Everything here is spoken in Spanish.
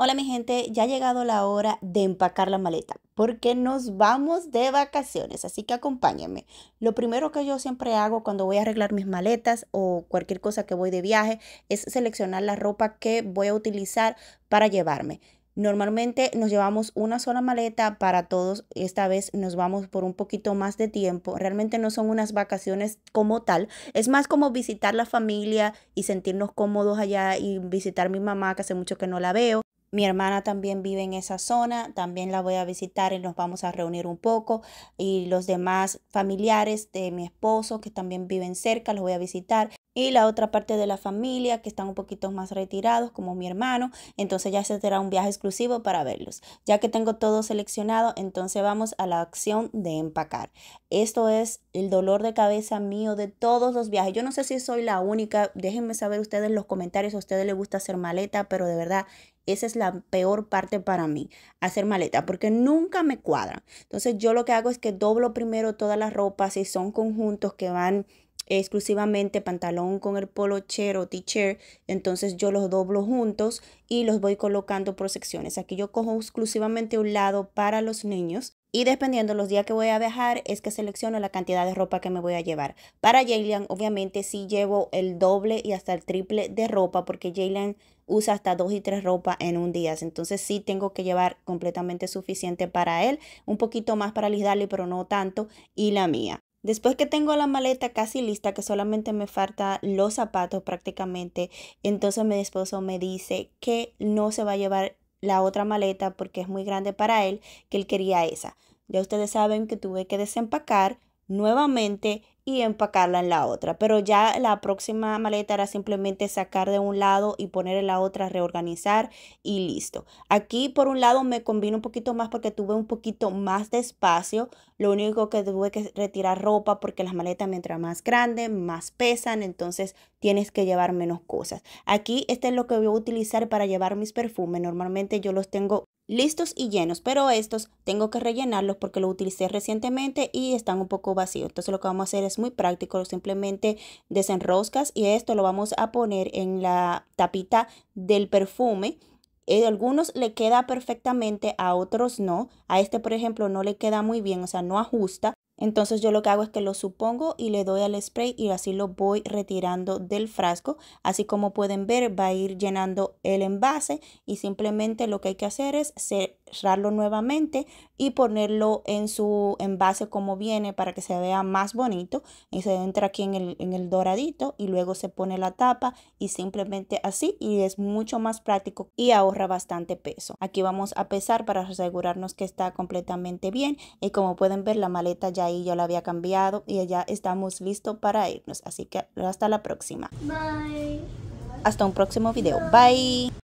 Hola mi gente, ya ha llegado la hora de empacar la maleta porque nos vamos de vacaciones, así que acompáñenme. Lo primero que yo siempre hago cuando voy a arreglar mis maletas o cualquier cosa que voy de viaje es seleccionar la ropa que voy a utilizar para llevarme. Normalmente nos llevamos una sola maleta para todos. Esta vez nos vamos por un poquito más de tiempo. Realmente no son unas vacaciones como tal. Es más como visitar la familia y sentirnos cómodos allá y visitar a mi mamá que hace mucho que no la veo. Mi hermana también vive en esa zona, también la voy a visitar y nos vamos a reunir un poco. Y los demás familiares de mi esposo que también viven cerca, los voy a visitar. Y la otra parte de la familia que están un poquito más retirados, como mi hermano. Entonces ya se será un viaje exclusivo para verlos. Ya que tengo todo seleccionado, entonces vamos a la acción de empacar. Esto es el dolor de cabeza mío de todos los viajes. Yo no sé si soy la única. Déjenme saber ustedes en los comentarios. si A ustedes les gusta hacer maleta, pero de verdad esa es la peor parte para mí, hacer maleta, porque nunca me cuadra Entonces yo lo que hago es que doblo primero todas las ropas, si son conjuntos que van exclusivamente pantalón con el polo o t-shirt, entonces yo los doblo juntos y los voy colocando por secciones. Aquí yo cojo exclusivamente un lado para los niños y dependiendo los días que voy a viajar, es que selecciono la cantidad de ropa que me voy a llevar. Para Jalen, obviamente sí llevo el doble y hasta el triple de ropa porque Jalen usa hasta dos y tres ropa en un día. Entonces sí tengo que llevar completamente suficiente para él. Un poquito más para Liz pero no tanto. Y la mía. Después que tengo la maleta casi lista, que solamente me falta los zapatos prácticamente, entonces mi esposo me dice que no se va a llevar la otra maleta porque es muy grande para él, que él quería esa. Ya ustedes saben que tuve que desempacar nuevamente y empacarla en la otra. Pero ya la próxima maleta era simplemente sacar de un lado y poner en la otra, reorganizar y listo. Aquí por un lado me combino un poquito más porque tuve un poquito más de espacio. Lo único que tuve que retirar ropa porque las maletas mientras más grandes, más pesan, entonces tienes que llevar menos cosas. Aquí este es lo que voy a utilizar para llevar mis perfumes. Normalmente yo los tengo listos y llenos, pero estos tengo que rellenarlos porque los utilicé recientemente y están un poco vacíos. Entonces lo que vamos a hacer es muy práctico, simplemente desenroscas y esto lo vamos a poner en la tapita del perfume. de algunos le queda perfectamente, a otros no. A este, por ejemplo, no le queda muy bien, o sea, no ajusta. Entonces yo lo que hago es que lo supongo y le doy al spray y así lo voy retirando del frasco. Así como pueden ver va a ir llenando el envase y simplemente lo que hay que hacer es cerrarlo nuevamente y ponerlo en su envase como viene para que se vea más bonito. Y se entra aquí en el, doradito y luego se pone la tapa y simplemente así y es mucho más práctico y ahorra bastante peso. Aquí vamos a pesar para asegurarnos que está completamente bien y como pueden ver la maleta ya ahí yo la había cambiado y ya estamos listos para irnos. Así que hasta la próxima. Bye. Hasta un próximo video. Bye.